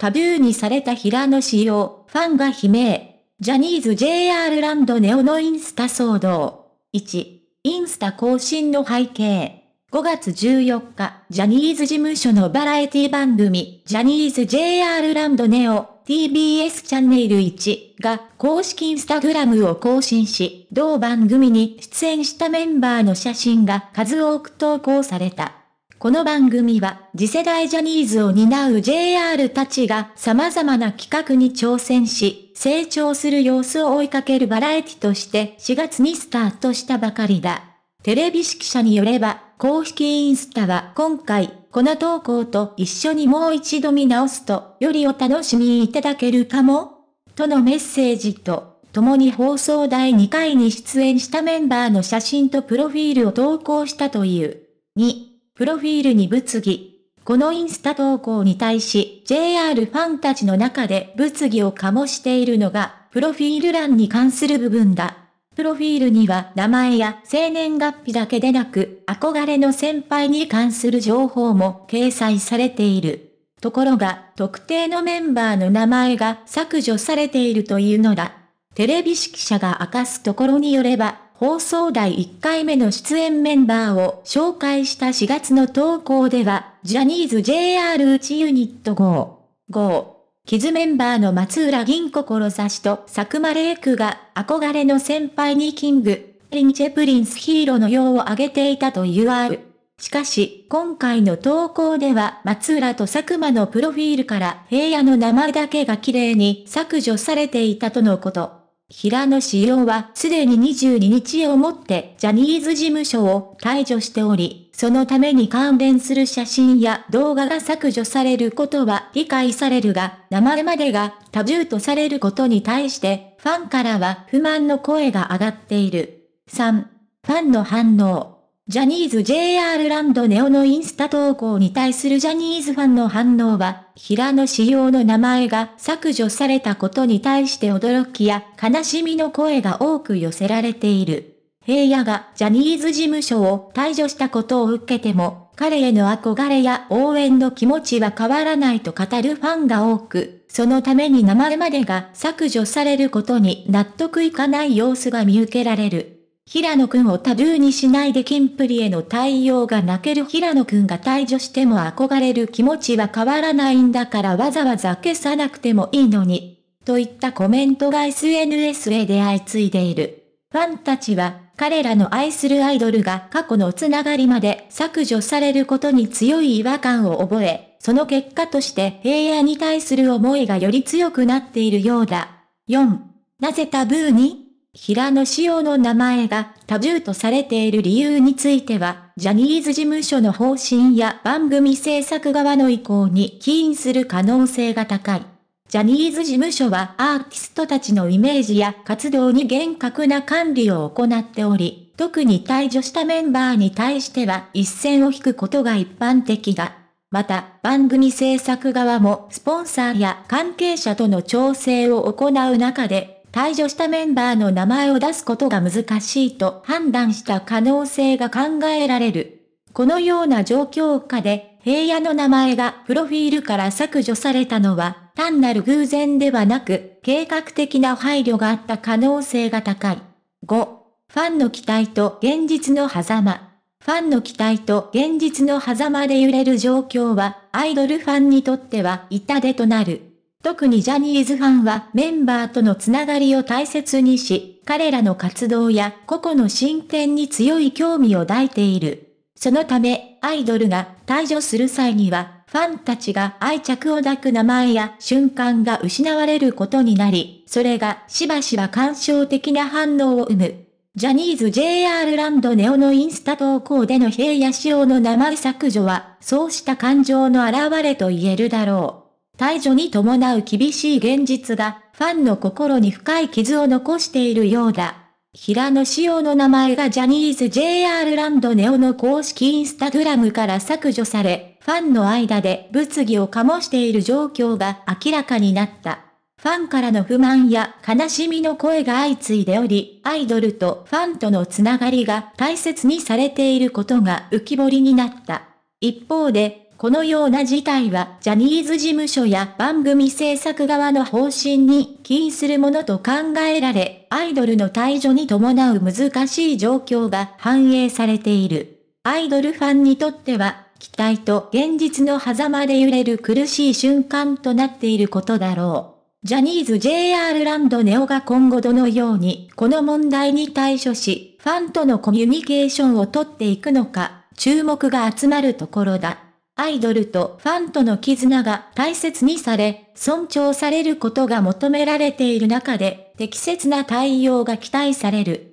タビューにされた平野紫耀、ファンが悲鳴。ジャニーズ JR ランドネオのインスタ騒動。1、インスタ更新の背景。5月14日、ジャニーズ事務所のバラエティ番組、ジャニーズ JR ランドネオ TBS チャンネル1が公式インスタグラムを更新し、同番組に出演したメンバーの写真が数多く投稿された。この番組は次世代ジャニーズを担う JR たちが様々な企画に挑戦し、成長する様子を追いかけるバラエティとして4月にスタートしたばかりだ。テレビ指揮者によれば、公式インスタは今回、この投稿と一緒にもう一度見直すと、よりお楽しみいただけるかもとのメッセージと、共に放送第2回に出演したメンバーの写真とプロフィールを投稿したという。2プロフィールに物議。このインスタ投稿に対し、JR ファンたちの中で物議を醸しているのが、プロフィール欄に関する部分だ。プロフィールには名前や生年月日だけでなく、憧れの先輩に関する情報も掲載されている。ところが、特定のメンバーの名前が削除されているというのだ。テレビ指揮者が明かすところによれば、放送第1回目の出演メンバーを紹介した4月の投稿では、ジャニーズ JR 内ユニット号、5、キズメンバーの松浦銀心しと佐久間玲久が憧れの先輩にキング、リンチェプリンスヒーローの用を挙げていたという R。しかし、今回の投稿では松浦と佐久間のプロフィールから平野の名前だけが綺麗に削除されていたとのこと。平野紫耀はすでに22日をもってジャニーズ事務所を退除しており、そのために関連する写真や動画が削除されることは理解されるが、名前までが多重とされることに対して、ファンからは不満の声が上がっている。3、ファンの反応。ジャニーズ JR ランドネオのインスタ投稿に対するジャニーズファンの反応は、平野紫耀の名前が削除されたことに対して驚きや悲しみの声が多く寄せられている。平野がジャニーズ事務所を退場したことを受けても、彼への憧れや応援の気持ちは変わらないと語るファンが多く、そのために名前までが削除されることに納得いかない様子が見受けられる。平野くんをタブーにしないでキンプリへの対応が泣ける平野くんが退場しても憧れる気持ちは変わらないんだからわざわざ消さなくてもいいのに。といったコメントが SNS へで相次いでいる。ファンたちは、彼らの愛するアイドルが過去のつながりまで削除されることに強い違和感を覚え、その結果として平野に対する思いがより強くなっているようだ。4. なぜタブーに平野紫耀の名前が多重とされている理由については、ジャニーズ事務所の方針や番組制作側の意向に起因する可能性が高い。ジャニーズ事務所はアーティストたちのイメージや活動に厳格な管理を行っており、特に退場したメンバーに対しては一線を引くことが一般的だ。また、番組制作側もスポンサーや関係者との調整を行う中で退場したメンバーの名前を出すことが難しいと判断した可能性が考えられる。このような状況下で、平野の名前がプロフィールから削除されたのは、単なる偶然ではなく、計画的な配慮があった可能性が高い。5、ファンの期待と現実の狭間。ファンの期待と現実の狭間で揺れる状況は、アイドルファンにとっては痛手となる。特にジャニーズファンはメンバーとのつながりを大切にし、彼らの活動や個々の進展に強い興味を抱いている。そのため、アイドルが退場する際には、ファンたちが愛着を抱く名前や瞬間が失われることになり、それがしばしば感傷的な反応を生む。ジャニーズ JR ランドネオのインスタ投稿での平野紫耀の名前削除は、そうした感情の表れと言えるだろう。退場に伴う厳しい現実が、ファンの心に深い傷を残しているようだ。平野紫耀の名前がジャニーズ JR ランドネオの公式インスタグラムから削除され、ファンの間で物議を醸している状況が明らかになった。ファンからの不満や悲しみの声が相次いでおり、アイドルとファンとのつながりが大切にされていることが浮き彫りになった。一方で、このような事態はジャニーズ事務所や番組制作側の方針に起因するものと考えられ、アイドルの退場に伴う難しい状況が反映されている。アイドルファンにとっては、期待と現実の狭間で揺れる苦しい瞬間となっていることだろう。ジャニーズ JR ランドネオが今後どのようにこの問題に対処し、ファンとのコミュニケーションをとっていくのか、注目が集まるところだ。アイドルとファンとの絆が大切にされ、尊重されることが求められている中で、適切な対応が期待される。